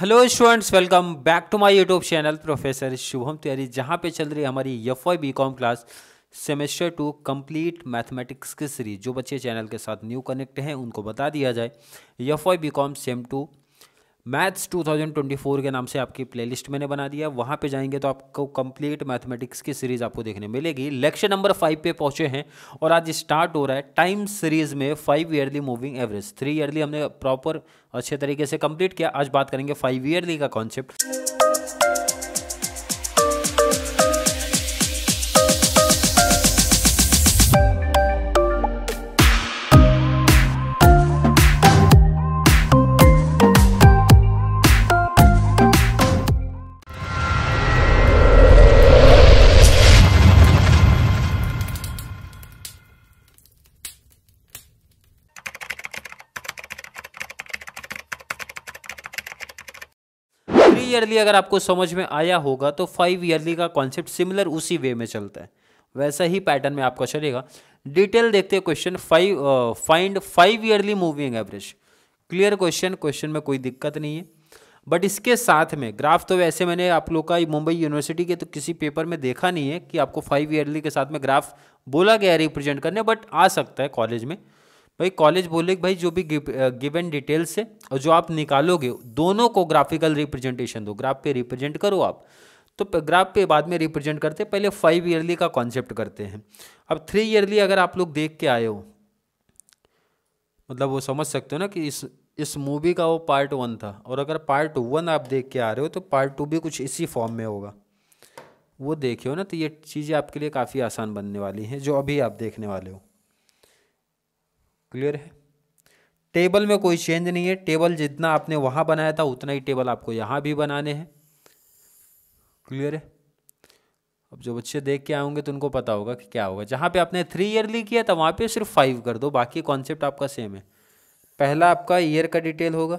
Hello students welcome back to my YouTube channel professor Shubham Tiwari जहां पे चल रही हमारी F Y B com class semester two complete mathematics की सीरीज जो बच्चे चैनल के साथ न्यू कनेक्ट हैं उनको बता दिया जाए F Y B com sem two maths 2024 के नाम से आपकी प्लेलिस्ट मैंने बना दिया वहाँ पे जाएंगे तो आपको कंप्लीट मैथमेटिक्स की सीरीज़ आपको देखने मिलेगी लेक्चर नंबर फाइव पे पहुँचे हैं और आज स्टार्ट हो रहा है टाइम सीरीज़ में five yearly moving average three yearly हमने प्रॉपर अच्छे तरीके से कंप्लीट किया आज बात करेंगे फाइव ईयरली का कॉन्सेप्ट ईयरली अगर आपको समझ में आया होगा तो फाइव ईयरली का कॉन्सेप्ट सिमिलर उसी वे में चलता है वैसा ही पैटर्न में आपका चलेगा डिटेल देखते हैं question five find five yearly moving average clear question question में कोई दिक्कत नहीं है बट इसके साथ में ग्राफ तो वैसे मैंने आप लोग का मुंबई यूनिवर्सिटी के तो किसी पेपर में देखा नहीं है कि आपको फाइव ईयरली के साथ में ग्राफ बोला गया रिप्रेजेंट करने बट आ सकता है कॉलेज में भाई कॉलेज कि भाई जो भी गिवन डिटेल्स है और जो आप निकालोगे दोनों को ग्राफिकल रिप्रेजेंटेशन दो ग्राफ पे रिप्रेजेंट करो आप तो ग्राफ पे बाद में रिप्रेजेंट करते हैं पहले फाइव ईयरली का कॉन्सेप्ट करते हैं अब थ्री ईयरली अगर आप लोग देख के आए हो मतलब वो समझ सकते हो ना कि इस इस मूवी का वो पार्ट वन था और अगर पार्ट वन आप देख के आ रहे हो तो पार्ट टू भी कुछ इसी फॉर्म में होगा वो देखे हो ना तो ये चीज़ें आपके लिए काफ़ी आसान बनने वाली हैं जो अभी आप देखने वाले हो क्लियर है टेबल में कोई चेंज नहीं है टेबल जितना आपने वहाँ बनाया था उतना ही टेबल आपको यहाँ भी बनाने हैं क्लियर है अब जो बच्चे देख के आएंगे तो उनको पता होगा कि क्या होगा जहाँ पे आपने थ्री ईयरली किया था वहाँ पे सिर्फ फाइव कर दो बाकी कॉन्सेप्ट आपका सेम है पहला आपका ईयर का डिटेल होगा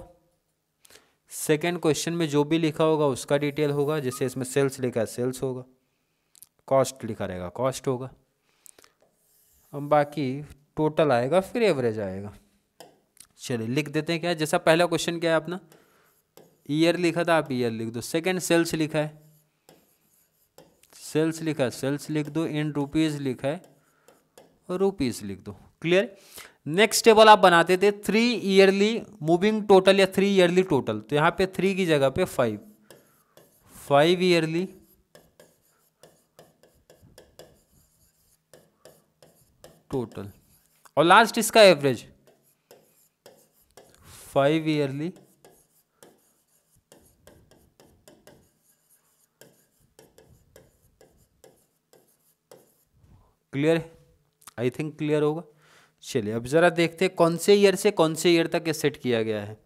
सेकेंड क्वेश्चन में जो भी लिखा होगा उसका डिटेल होगा जैसे इसमें सेल्स लिखा है सेल्स होगा कॉस्ट लिखा रहेगा कॉस्ट होगा हम बाकी टोटल आएगा फिर एवरेज आएगा चलिए लिख देते हैं क्या जैसा पहला क्वेश्चन क्या है अपना ईयर लिखा था आप ईयर लिख दो सेकंड सेल्स लिखा है सेल्स लिखा है सेल्स लिख दो इन रुपीज़ लिखा है रुपीज़ लिख दो क्लियर नेक्स्ट टेबल आप बनाते थे थ्री ईयरली मूविंग टोटल या थ्री ईयरली टोटल तो यहाँ पे थ्री की जगह पे फाइव फाइव ईयरली टोटल और लास्ट इसका एवरेज फाइव ईयरली क्लियर है आई थिंक क्लियर होगा चलिए अब ज़रा देखते हैं कौन से ईयर से कौन से ईयर तक ये सेट किया गया है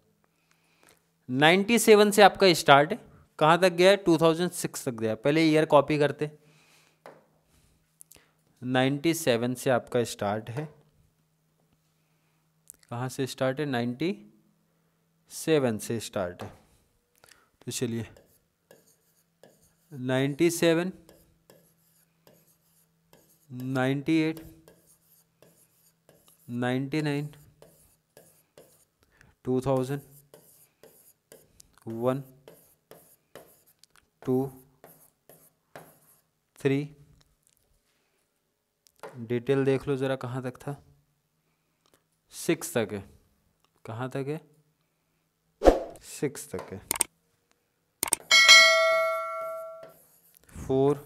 97 से आपका स्टार्ट है कहाँ तक गया है 2006 तक गया पहले ईयर कॉपी करते 97 से आपका स्टार्ट है कहाँ से स्टार्ट है नाइन्टी सेवन से स्टार्ट है तो चलिए ninety seven ninety eight ninety nine two thousand one two three detail देख लो ज़रा कहाँ तक था सिक्स तक है कहाँ तक है सिक्स तक है four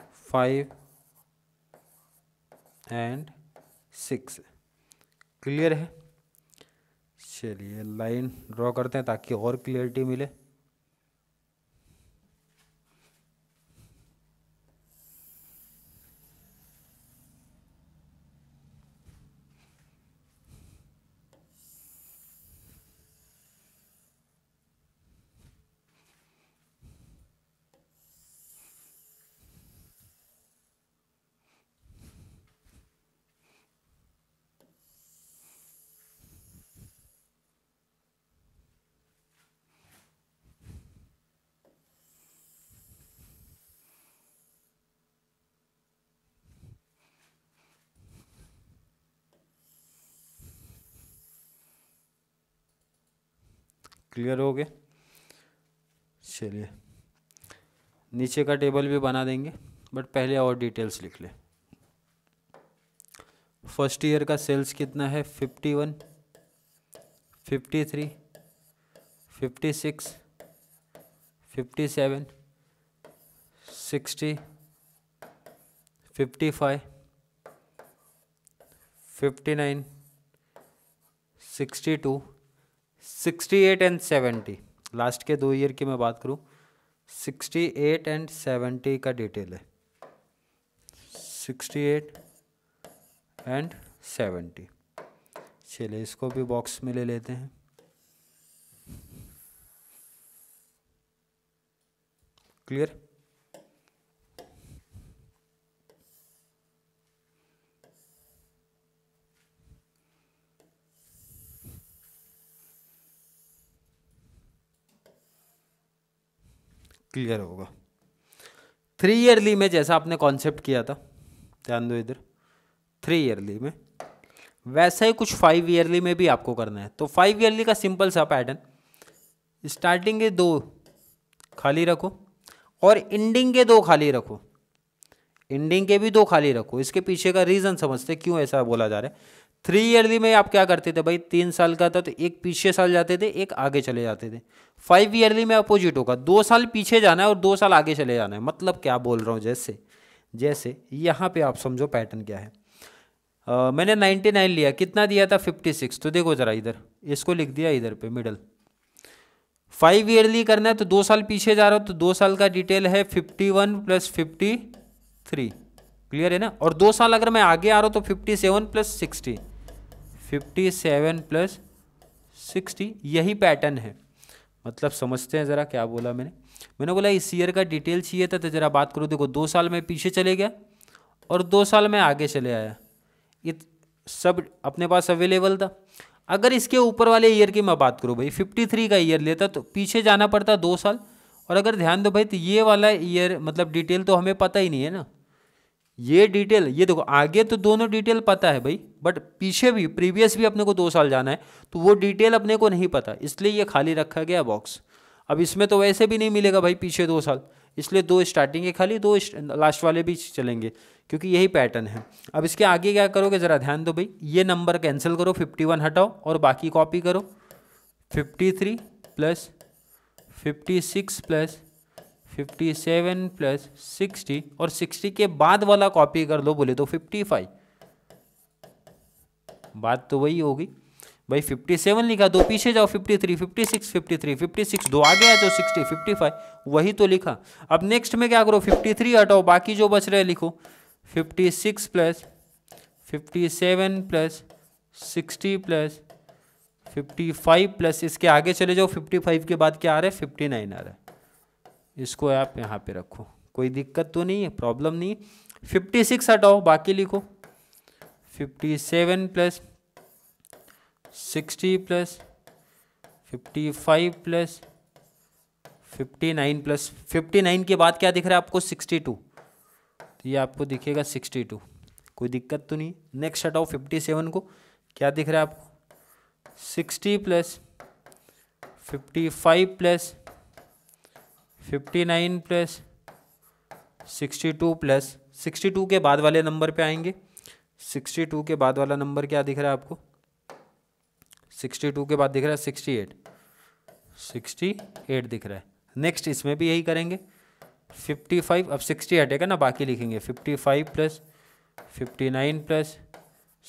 five and six clear है चलिए लाइन ड्रॉ करते हैं ताकि और क्लियरिटी मिले क्लियर हो गए चलिए नीचे का टेबल भी बना देंगे बट पहले और डिटेल्स लिख लें फर्स्ट ईयर का सेल्स कितना है fifty one fifty three fifty six fifty seven sixty fifty five fifty nine sixty two sixty eight and seventy last के दो ईयर की मैं बात करूँ सिक्सटी एट एंड सेवेंटी का डिटेल है सिक्सटी एट एंड सेवेंटी चलिए इसको भी बॉक्स में ले लेते हैं क्लियर क्लियर होगा थ्री ईयरली में जैसा आपने कॉन्सेप्ट किया था ध्यान दो इधर थ्री ईयरली में वैसा ही कुछ फाइव ईयरली में भी आपको करना है तो फाइव ईयरली का सिंपल सा पैटर्न स्टार्टिंग के दो खाली रखो और एंडिंग के दो खाली रखो एंडिंग के भी दो खाली रखो इसके पीछे का रीज़न समझते क्यों ऐसा बोला जा रहा है थ्री ईयरली में आप क्या करते थे भाई तीन साल का था तो एक पीछे साल जाते थे एक आगे चले जाते थे फाइव ईयरली में अपोजिट होगा दो साल पीछे जाना है और दो साल आगे चले जाना है मतलब क्या बोल रहा हूँ जैसे जैसे यहाँ पे आप समझो पैटर्न क्या है आ, मैंने नाइन्टी नाइन लिया कितना दिया था फिफ्टी सिक्स तो देखो ज़रा इधर इसको लिख दिया इधर पे मिडल फाइव ईयरली करना है तो दो साल पीछे जा रहा हो तो दो साल का डिटेल है fifty one plus fifty three clear है ना और दो साल अगर मैं आगे आ रहा हूँ तो fifty seven plus sixty fifty seven plus sixty यही पैटर्न है मतलब समझते हैं ज़रा क्या बोला मैंने मैंने बोला इस ईयर का डिटेल चाहिए था तो ज़रा बात करो देखो दो साल में पीछे चले गया और दो साल में आगे चले आया ये सब अपने पास अवेलेबल था अगर इसके ऊपर वाले ईयर की मैं बात करूँ भाई फिफ्टी थ्री का ईयर लेता तो पीछे जाना पड़ता दो साल और अगर ध्यान दो भाई तो ये वाला ईयर मतलब डिटेल तो हमें पता ही नहीं है ना ये डिटेल ये देखो आगे तो दोनों डिटेल पता है भाई बट पीछे भी प्रीवियस भी अपने को दो साल जाना है तो वो डिटेल अपने को नहीं पता इसलिए ये खाली रखा गया बॉक्स अब इसमें तो वैसे भी नहीं मिलेगा भाई पीछे दो साल इसलिए दो स्टार्टिंग के खाली दो लास्ट वाले भी चलेंगे क्योंकि यही पैटर्न है अब इसके आगे क्या करोगे ज़रा ध्यान दो भाई ये नंबर कैंसिल करो फिफ्टी वन हटाओ और बाकी कॉपी करो fifty three plus fifty six plus fifty seven plus sixty और सिक्सटी के बाद वाला कॉपी कर लो बोले तो फिफ्टी फाइव बात तो वही होगी भाई फिफ्टी सेवन लिखा दो पीछे जाओ fifty three fifty six fifty three fifty six दो आगे आ जाओ सिक्सटी फिफ्टी फाइव वही तो लिखा अब नेक्स्ट में क्या करो फिफ्टी थ्री हटाओ बाकी जो बच रहे लिखो fifty six plus fifty seven plus sixty plus fifty five plus इसके आगे चले जाओ फिफ्टी फाइव के बाद क्या आ रहा है फिफ्टी नाइन आ रहा है इसको आप यहाँ पे रखो कोई दिक्कत तो नहीं है प्रॉब्लम नहीं फिफ्टी सिक्स हटाओ बाकी लिखो fifty seven plus sixty plus fifty five plus fifty nine plus fifty nine के बाद क्या दिख रहा है आपको सिक्सटी टू तो ये आपको दिखेगा सिक्सटी टू कोई दिक्कत तो नहीं नेक्स्ट हटाओ फिफ्टी सेवन को क्या दिख रहा है आपको sixty plus fifty five plus fifty nine plus sixty two plus sixty two के बाद वाले नंबर पे आएंगे सिक्सटी टू के बाद वाला नंबर क्या दिख रहा है आपको सिक्सटी टू के बाद दिख रहा है सिक्सटी एट सिक्सटी एट दिख रहा है नेक्स्ट इसमें भी यही करेंगे फिफ्टी फाइव अब सिक्सटी हटेगा ना बाकी लिखेंगे fifty five plus fifty nine plus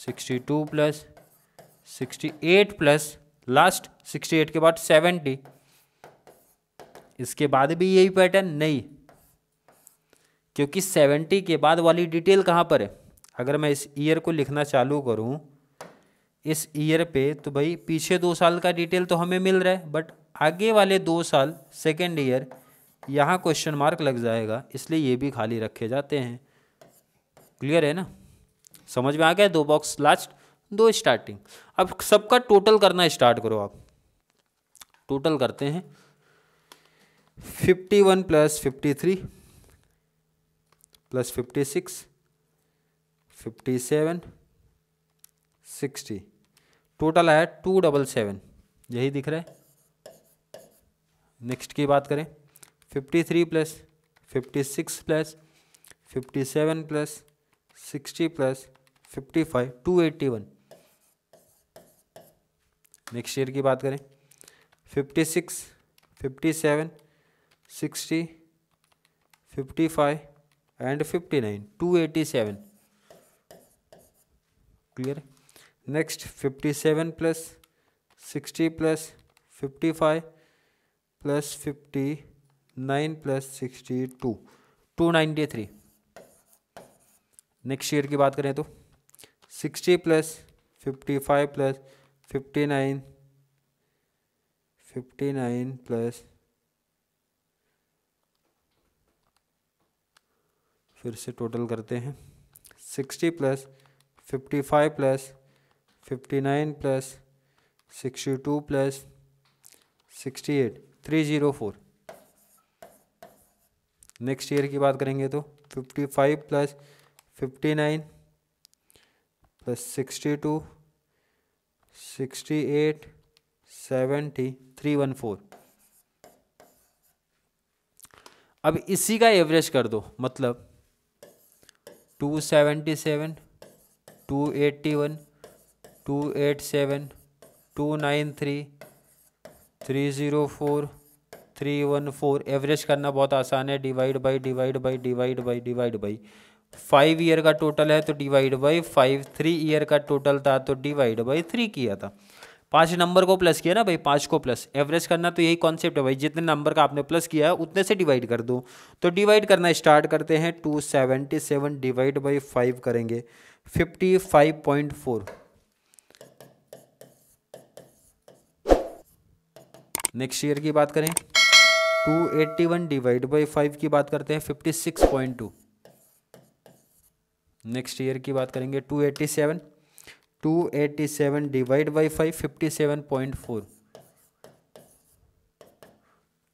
sixty two plus sixty eight plus last sixty eight के बाद सेवेंटी इसके बाद भी यही पैटर्न नहीं क्योंकि सेवेंटी के बाद वाली डिटेल कहाँ पर है अगर मैं इस ईयर को लिखना चालू करूँ इस ईयर पे तो भाई पीछे दो साल का डिटेल तो हमें मिल रहा है बट आगे वाले दो साल सेकेंड ईयर यहाँ क्वेश्चन मार्क लग जाएगा इसलिए ये भी खाली रखे जाते हैं क्लियर है ना समझ में आ गया दो बॉक्स लास्ट दो स्टार्टिंग अब सबका टोटल करना स्टार्ट करो आप टोटल करते हैं fifty one plus fifty three plus fifty six fifty seven sixty total आया टू डबल सेवन यही दिख रहा है नेक्स्ट की बात करें fifty three plus fifty six plus fifty seven plus sixty plus fifty five two eighty one next year की बात करें fifty six fifty seven fifty five and fifty nine two eighty seven clear next fifty seven plus sixty plus fifty five plus fifty nine plus sixty two two three next year की बात करें तो sixty plus fifty five plus fifty nine fifty nine plus फिर से total करते हैं sixty plus fifty five plus fifty nine plus sixty two plus sixty eight three zero four next year की बात करेंगे तो fifty five plus fifty nine plus sixty two sixty eight seventy three one four अब इसी का average कर दो मतलब two seventy seven two eighty one two eight seven two nine three three zero four three one four average करना बहुत आसान है divide by divide by divide by divide by five year का टोटल है तो divide by five three year का total था तो डिवाइड बाई थ्री किया था पांच नंबर को प्लस किया ना भाई पांच को प्लस एवरेज करना तो यही कॉन्सेप्ट है भाई जितने नंबर का आपने प्लस किया है उतने से डिवाइड कर दो तो डिवाइड करना स्टार्ट करते हैं two seventy seven divide by five करेंगे fifty five point four next year की बात करें two eighty one divide by five की बात करते हैं fifty six point two next year की बात करेंगे two eighty seven two eighty seven divide by five fifty seven point four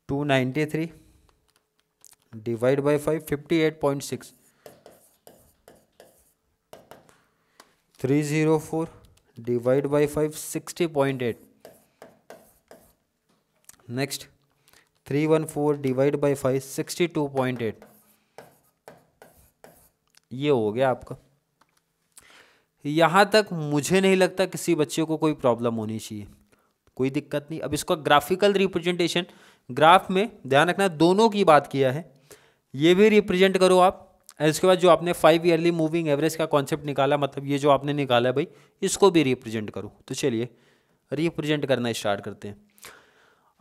two ninety three divide by five fifty eight point six three zero four divide by five sixty point eight next three one four divide by five sixty two point eight ये हो गया आपका यहाँ तक मुझे नहीं लगता किसी बच्चे को कोई प्रॉब्लम होनी चाहिए कोई दिक्कत नहीं अब इसका ग्राफिकल रिप्रेजेंटेशन ग्राफ में ध्यान रखना दोनों की बात किया है ये भी रिप्रेजेंट करो आप इसके बाद जो आपने फाइव ईयरली मूविंग एवरेज का कॉन्सेप्ट निकाला मतलब ये जो आपने निकाला है भाई इसको भी रिप्रेजेंट करो तो चलिए रिप्रेजेंट करना स्टार्ट करते हैं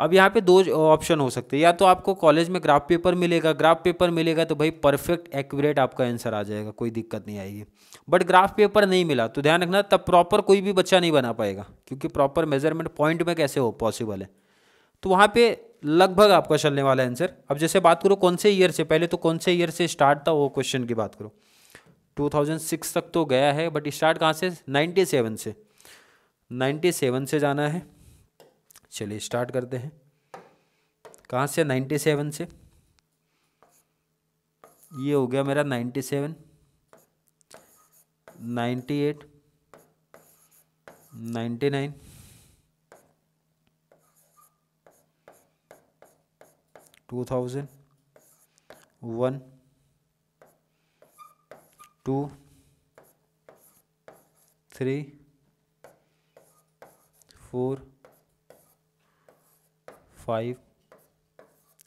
अब यहाँ पे दो ऑप्शन हो सकते हैं या तो आपको कॉलेज में ग्राफ पेपर मिलेगा ग्राफ पेपर मिलेगा तो भाई परफेक्ट एक्यूरेट आपका आंसर आ जाएगा कोई दिक्कत नहीं आएगी बट ग्राफ पेपर नहीं मिला तो ध्यान रखना तब प्रॉपर कोई भी बच्चा नहीं बना पाएगा क्योंकि प्रॉपर मेजरमेंट पॉइंट में कैसे हो पॉसिबल है तो वहाँ पर लगभग आपका चलने वाला आंसर अब जैसे बात करो कौन से ईयर से पहले तो कौन से ईयर से स्टार्ट था वो क्वेश्चन की बात करो टू तक तो गया है बट स्टार्ट कहाँ से नाइन्टी से नाइन्टी से जाना है चलिए स्टार्ट करते हैं कहाँ से नाइन्टी सेवन से ये हो गया मेरा ninety seven ninety eight ninety nine two thousand one two three four five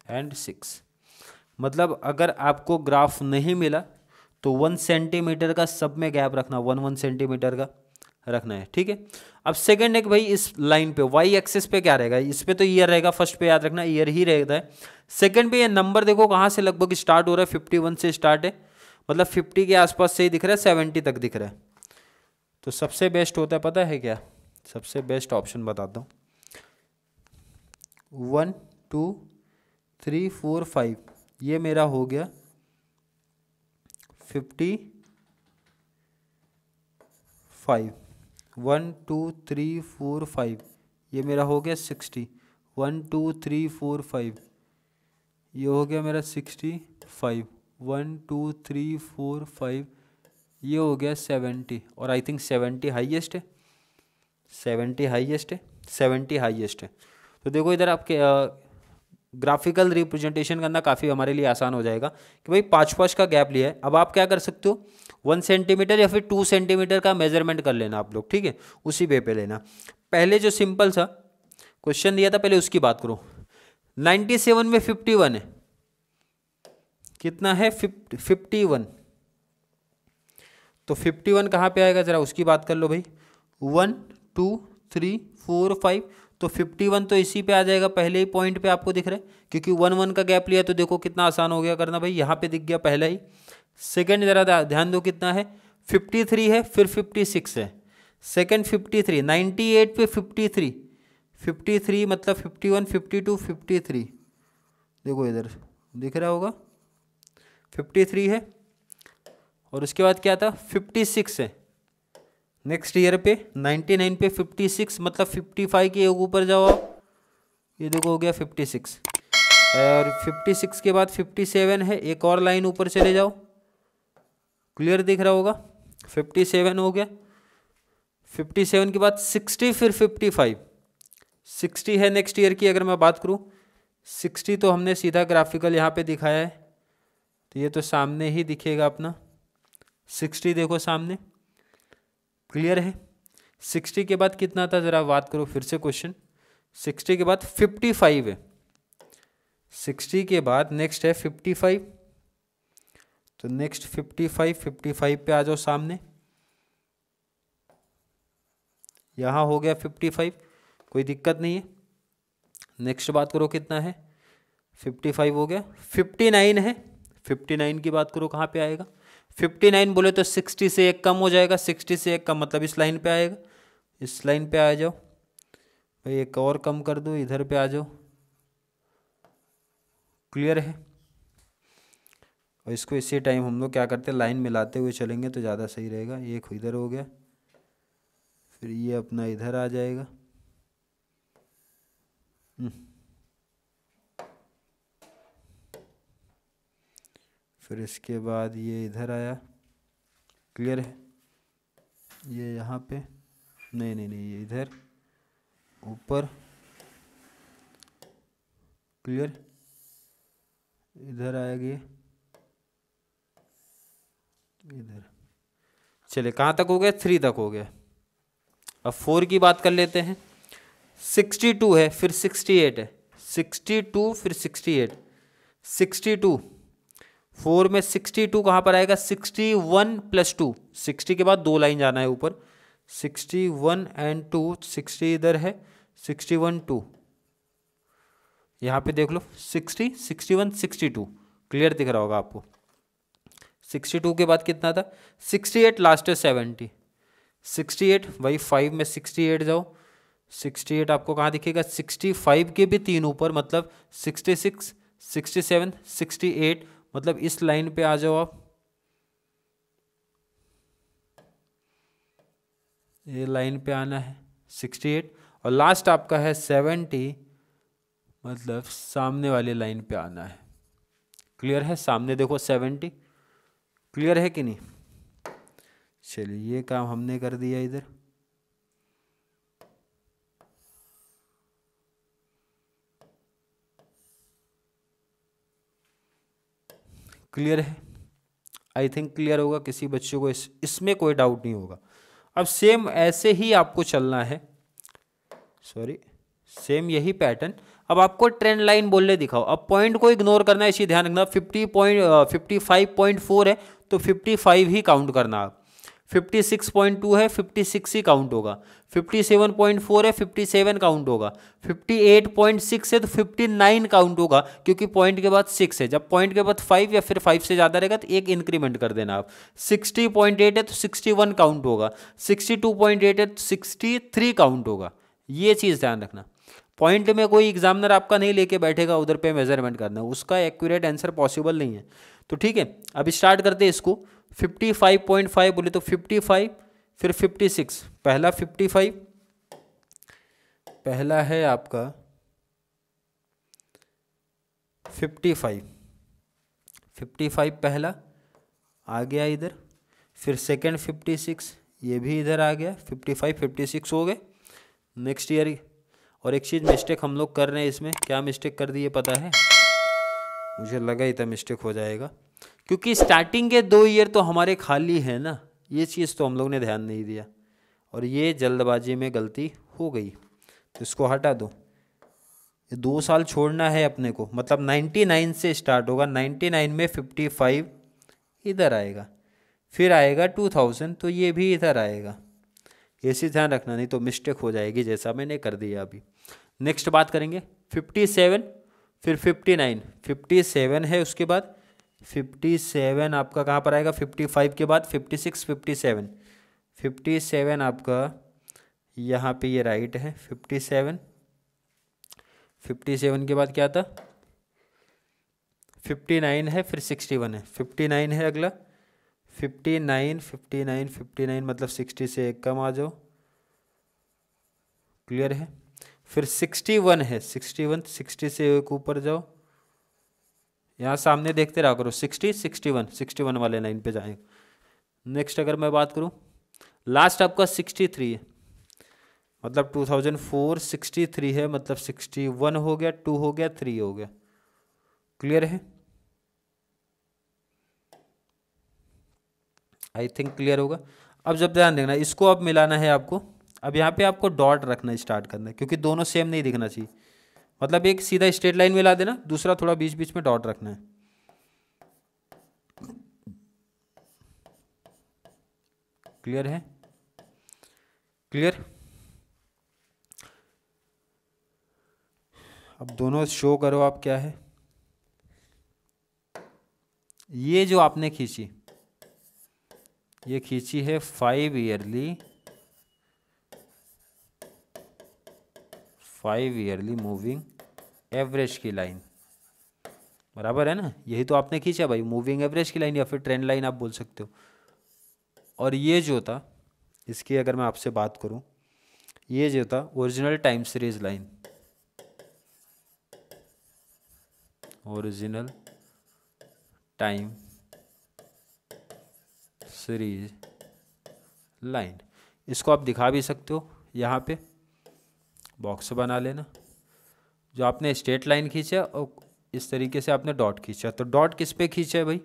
and six मतलब अगर आपको ग्राफ नहीं मिला तो वन सेंटीमीटर का सब में गैप रखना वन वन सेंटीमीटर का रखना है ठीक है अब सेकेंड एक भाई इस लाइन पे वाई एक्सेस पे क्या रहेगा इस पे तो ईयर रहेगा फर्स्ट पे याद रखना ईयर ही रहता है सेकेंड पे ये नंबर देखो कहाँ से लगभग स्टार्ट हो रहा है फिफ्टी वन से स्टार्ट है मतलब फिफ्टी के आसपास से ही दिख रहा है सेवेंटी तक दिख रहा है तो सबसे बेस्ट होता है पता है क्या सबसे बेस्ट ऑप्शन बताता हूँ one two three four five ये मेरा हो गया fifty five one two three four five ये मेरा हो गया sixty one two three four five ये हो गया मेरा sixty five one two three four five ये हो गया सेवेंटी और आई थिंक सेवेंटी हाईएस्ट है सेवेंटी हाईएस्ट है सेवेंटी हाईएस्ट है तो देखो इधर आपके ग्राफिकल रिप्रेजेंटेशन करना काफ़ी हमारे लिए आसान हो जाएगा कि भाई पाँच पाँच का गैप लिया है अब आप क्या कर सकते हो वन सेंटीमीटर या फिर टू सेंटीमीटर का मेजरमेंट कर लेना आप लोग ठीक है उसी वे पे लेना पहले जो सिंपल सा क्वेश्चन दिया था पहले उसकी बात करो नाइन्टी सेवन में फिफ्टी वन है कितना है फिफ्टी वन तो फिफ्टी वन कहाँ पर आएगा ज़रा उसकी बात कर लो भाई one two three four five तो फिफ्टी वन तो इसी पे आ जाएगा पहले ही पॉइंट पे आपको दिख रहा है क्योंकि वन वन का गैप लिया तो देखो कितना आसान हो गया करना भाई यहाँ पे दिख गया पहला ही सेकेंड ज़रा ध्यान दो कितना है फिफ्टी थ्री है फिर फिफ्टी सिक्स है second fifty three ninety eight पे फिफ्टी थ्री फिफ्टी थ्री मतलब fifty one fifty two fifty three देखो इधर दिख रहा होगा फिफ्टी थ्री है और उसके बाद क्या था फिफ्टी सिक्स है नेक्स्ट ईयर पे 99 पे 56 मतलब 55 के ऊपर जाओ आप ये देखो हो गया 56 और 56 के बाद 57 है एक और लाइन ऊपर चले जाओ क्लियर दिख रहा होगा 57 हो गया 57 के बाद 60 फिर 55 60 है नेक्स्ट ईयर की अगर मैं बात करूँ 60 तो हमने सीधा ग्राफिकल यहाँ पे दिखाया है तो ये तो सामने ही दिखेगा अपना 60 देखो सामने क्लियर है सिक्सटी के बाद कितना था ज़रा बात करो फिर से क्वेश्चन सिक्सटी के बाद फिफ्टी फाइव है सिक्सटी के बाद नेक्स्ट है फिफ्टी फाइव तो next fifty five fifty five पे आ जाओ सामने यहाँ हो गया फिफ्टी फाइव कोई दिक्कत नहीं है नेक्स्ट बात करो कितना है फिफ्टी फाइव हो गया फिफ्टी नाइन है फिफ्टी नाइन की बात करो कहाँ पे आएगा फिफ्टी नाइन बोले तो सिक्सटी से एक कम हो जाएगा सिक्सटी से एक कम मतलब इस लाइन पे आएगा इस लाइन पे आ जाओ भाई एक और कम कर दो इधर पे आ जाओ क्लियर है और इसको इसी टाइम हम लोग क्या करते हैं लाइन मिलाते हुए चलेंगे तो ज़्यादा सही रहेगा एक इधर हो गया फिर ये अपना इधर आ जाएगा हम्म। फिर इसके बाद ये इधर आया क्लियर है ये यहाँ पे नहीं नहीं नहीं ये इधर ऊपर क्लियर इधर आएगी इधर चले कहाँ तक हो गया थ्री तक हो गया अब फोर की बात कर लेते हैं सिक्सटी टू है फिर सिक्सटी एट है सिक्सटी टू फिर sixty eight sixty two four में सिक्सटी टू कहाँ पर आएगा sixty one plus two sixty के बाद दो लाइन जाना है ऊपर sixty one and two sixty इधर है सिक्सटी वन टू यहाँ पे देख लो sixty sixty one sixty two clear दिख रहा होगा आपको सिक्सटी टू के बाद कितना था सिक्सटी एट लास्ट है सेवेंटी सिक्सटी एट वही फाइव में सिक्सटी एट जाओ सिक्सटी एट आपको कहाँ दिखेगा सिक्सटी फाइव के भी तीन ऊपर मतलब sixty six sixty seven sixty eight मतलब इस लाइन पे आ जाओ आप ये लाइन पे आना है सिक्सटी एट और लास्ट आपका है सेवेंटी मतलब सामने वाली लाइन पे आना है क्लियर है सामने देखो सेवेंटी क्लियर है कि नहीं चलिए ये काम हमने कर दिया इधर क्लियर है आई थिंक क्लियर होगा किसी बच्चे को इस इसमें कोई डाउट नहीं होगा अब सेम ऐसे ही आपको चलना है सॉरी सेम यही पैटर्न अब आपको ट्रेंड लाइन बोलने दिखाओ अब पॉइंट को इग्नोर करना है इसी ध्यान रखना fifty point fifty five point four है तो फिफ्टी फाइव ही काउंट करना आप फिफ्टी सिक्स पॉइंट टू है फिफ्टी सिक्स ही काउंट होगा फिफ्टी सेवन पॉइंट फोर है फिफ्टी सेवन काउंट होगा फिफ्टी एट पॉइंट सिक्स है तो फिफ्टी नाइन काउंट होगा क्योंकि पॉइंट के बाद सिक्स है जब पॉइंट के बाद फाइव या फिर फाइव से ज़्यादा रहेगा तो एक इंक्रीमेंट कर देना आप सिक्सटी पॉइंट एट है तो सिक्सटी वन काउंट होगा सिक्सटी टू पॉइंट एट है तो सिक्सटी थ्री काउंट होगा ये चीज़ ध्यान रखना पॉइंट में कोई एग्जामिनर आपका नहीं लेके बैठेगा उधर पे मेजरमेंट करना उसका एक्यूरेट आंसर पॉसिबल नहीं है तो ठीक है अब स्टार्ट करते हैं इसको फिफ्टी फाइव पॉइंट फाइव बोले तो फिफ्टी फाइव फिर फिफ्टी सिक्स पहला फिफ्टी फाइव पहला है आपका फिफ्टी फाइव फिफ्टी फाइव पहला आ गया इधर फिर सेकेंड फिफ्टी सिक्स ये भी इधर आ गया फिफ्टी फाइव फिफ्टी सिक्स हो गए नेक्स्ट ईयर और एक चीज़ मिस्टेक हम लोग कर रहे हैं इसमें क्या मिस्टेक कर दिए पता है मुझे लगा ही था मिस्टेक हो जाएगा क्योंकि स्टार्टिंग के दो ईयर तो हमारे खाली हैं ना ये चीज़ तो हम लोग ने ध्यान नहीं दिया और ये जल्दबाजी में गलती हो गई तो इसको हटा दो ये दो साल छोड़ना है अपने को मतलब 99 से स्टार्ट होगा 99 में 55 इधर आएगा फिर आएगा 2000 तो ये भी इधर आएगा ऐसी ध्यान रखना नहीं तो मिस्टेक हो जाएगी जैसा मैंने कर दिया अभी नेक्स्ट बात करेंगे 57 फिर 59 57 है उसके बाद फिफ्टी सेवन आपका कहाँ पर आएगा फिफ्टी फाइव के बाद fifty six fifty seven fifty seven आपका यहाँ पे ये राइट है फिफ्टी सेवन फिफ्टी सेवन के बाद क्या था फिफ्टी नाइन है फिर सिक्सटी वन है फिफ्टी नाइन है अगला fifty nine fifty nine fifty nine मतलब सिक्सटी से एक कम आ जाओ क्लियर है फिर सिक्सटी वन है सिक्सटी वन सिक्सटी से एक ऊपर जाओ यहाँ सामने देखते रहा करो sixty sixty one sixty one वाले लाइन पे जाएंगे नेक्स्ट अगर मैं बात करूँ लास्ट आपका सिक्सटी थ्री है मतलब two thousand four sixty three है मतलब सिक्सटी वन हो गया टू हो गया थ्री हो गया क्लियर है आई थिंक क्लियर होगा अब जब ध्यान देखना इसको अब मिलाना है आपको अब यहाँ पे आपको डॉट रखना स्टार्ट करना है क्योंकि दोनों सेम नहीं दिखना चाहिए मतलब एक सीधा स्ट्रेट लाइन में ला देना दूसरा थोड़ा बीच बीच में डॉट रखना है क्लियर है क्लियर अब दोनों शो करो आप क्या है ये जो आपने खींची ये खींची है five yearly five yearly moving average की लाइन बराबर है ना यही तो आपने खींचा भाई मूविंग एवरेज की लाइन या फिर ट्रेंड लाइन आप बोल सकते हो और ये जो था इसकी अगर मैं आपसे बात करूं ये जो था original time series line original time series line इसको आप दिखा भी सकते हो यहाँ पे बॉक्स बना लेना जो आपने स्ट्रेट लाइन खींचा और इस तरीके से आपने डॉट खींचा तो डॉट किस पे खींचा है भाई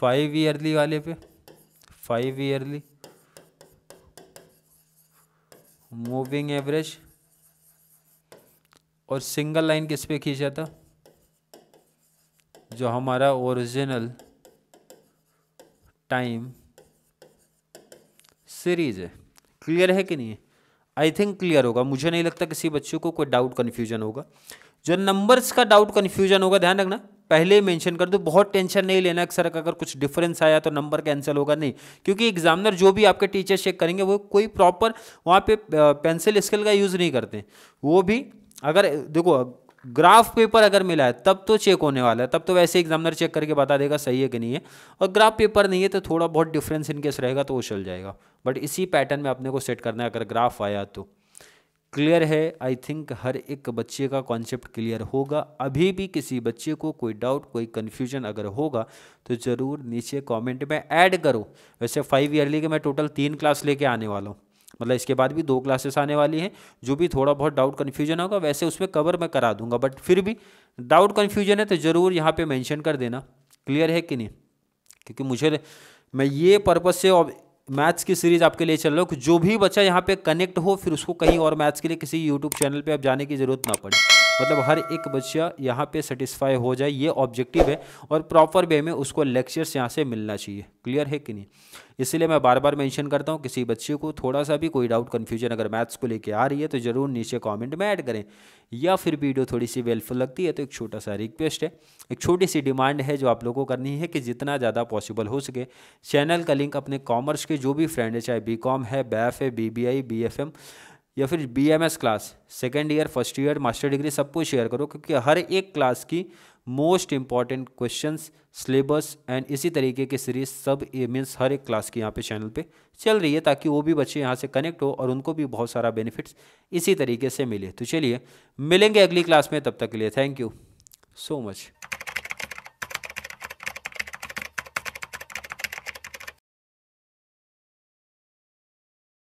फाइव ईयरली वाले पे फाइव ईयरली मूविंग एवरेज और सिंगल लाइन किस पे खींचा था जो हमारा ओरिजिनल टाइम सीरीज है क्लियर है कि नहीं है आई थिंक क्लियर होगा मुझे नहीं लगता किसी बच्चे को कोई डाउट कन्फ्यूजन होगा जो नंबर्स का डाउट कन्फ्यूजन होगा ध्यान रखना पहले ही मेंशन कर दो बहुत टेंशन नहीं लेना अक्सर अगर कुछ डिफरेंस आया तो नंबर कैंसिल होगा नहीं क्योंकि एग्जामिनर जो भी आपके टीचर चेक करेंगे वो कोई प्रॉपर वहाँ पे पेंसिल स्केल का यूज़ नहीं करते वो भी अगर देखो ग्राफ पेपर अगर मिला है तब तो चेक होने वाला है तब तो वैसे एग्जामिनर चेक करके बता देगा सही है कि नहीं है और ग्राफ पेपर नहीं है तो थोड़ा बहुत डिफरेंस इनकेस रहेगा तो वो चल जाएगा बट इसी पैटर्न में अपने को सेट करना है अगर ग्राफ आया तो क्लियर है आई थिंक हर एक बच्चे का कॉन्सेप्ट क्लियर होगा अभी भी किसी बच्चे को कोई डाउट कोई कन्फ्यूजन अगर होगा तो ज़रूर नीचे कमेंट में ऐड करो वैसे फाइव ईयरली के मैं टोटल तीन क्लास लेके आने वाला हूँ मतलब इसके बाद भी दो क्लासेस आने वाली हैं जो भी थोड़ा बहुत डाउट कन्फ्यूजन होगा वैसे उसमें कवर मैं करा दूंगा बट फिर भी डाउट कन्फ्यूजन है तो ज़रूर यहाँ पे मेंशन कर देना क्लियर है कि नहीं क्योंकि मुझे मैं ये पर्पज़ से मैथ्स की सीरीज़ आपके लिए चल रहा हूँ जो भी बच्चा यहाँ पे कनेक्ट हो फिर उसको कहीं और मैथ्स के लिए किसी यूट्यूब चैनल पर अब जाने की ज़रूरत ना पड़े मतलब हर एक बच्चा यहाँ पे सेटिस्फाई हो जाए ये ऑब्जेक्टिव है और प्रॉपर वे में उसको लेक्चर्स यहाँ से मिलना चाहिए क्लियर है कि नहीं इसलिए मैं बार बार मेंशन करता हूँ किसी बच्चे को थोड़ा सा भी कोई डाउट कन्फ्यूजन अगर मैथ्स को लेके आ रही है तो ज़रूर नीचे कमेंट में ऐड करें या फिर वीडियो थोड़ी सी वेल्पफुल लगती है तो एक छोटा सा रिक्वेस्ट है एक छोटी सी डिमांड है जो आप लोगों को करनी है कि जितना ज़्यादा पॉसिबल हो सके चैनल का लिंक अपने कॉमर्स के जो भी फ्रेंड है चाहे बी है बैफ है बी बी या फिर BMS class second year first year master degree सबको शेयर करो क्योंकि हर एक क्लास की most important question syllabus and इसी तरीके की सीरीज सब मीन्स e हर एक क्लास की यहाँ पे चैनल पे चल रही है ताकि वो भी बच्चे यहाँ से कनेक्ट हो और उनको भी बहुत सारा बेनिफिट्स इसी तरीके से मिले तो चलिए मिलेंगे अगली क्लास में तब तक के लिए थैंक यू सो मच